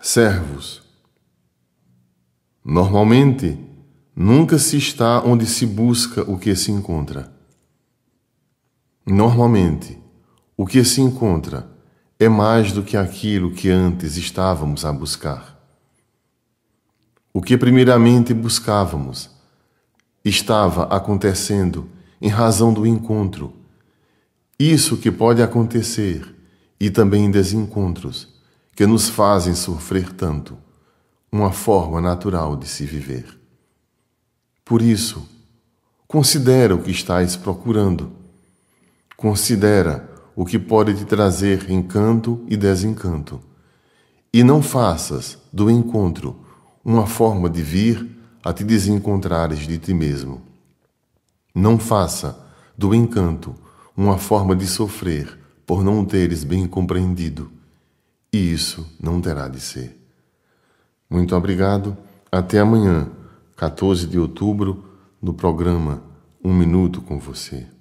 servos. Normalmente, nunca se está onde se busca o que se encontra. Normalmente, o que se encontra é mais do que aquilo que antes estávamos a buscar. O que primeiramente buscávamos estava acontecendo em razão do encontro. Isso que pode acontecer e também em desencontros que nos fazem sofrer tanto, uma forma natural de se viver. Por isso, considera o que estás procurando. Considera o que pode te trazer encanto e desencanto. E não faças do encontro uma forma de vir a te desencontrares de ti mesmo. Não faça do encanto uma forma de sofrer por não teres bem compreendido e isso não terá de ser. Muito obrigado. Até amanhã, 14 de outubro, no programa Um Minuto com Você.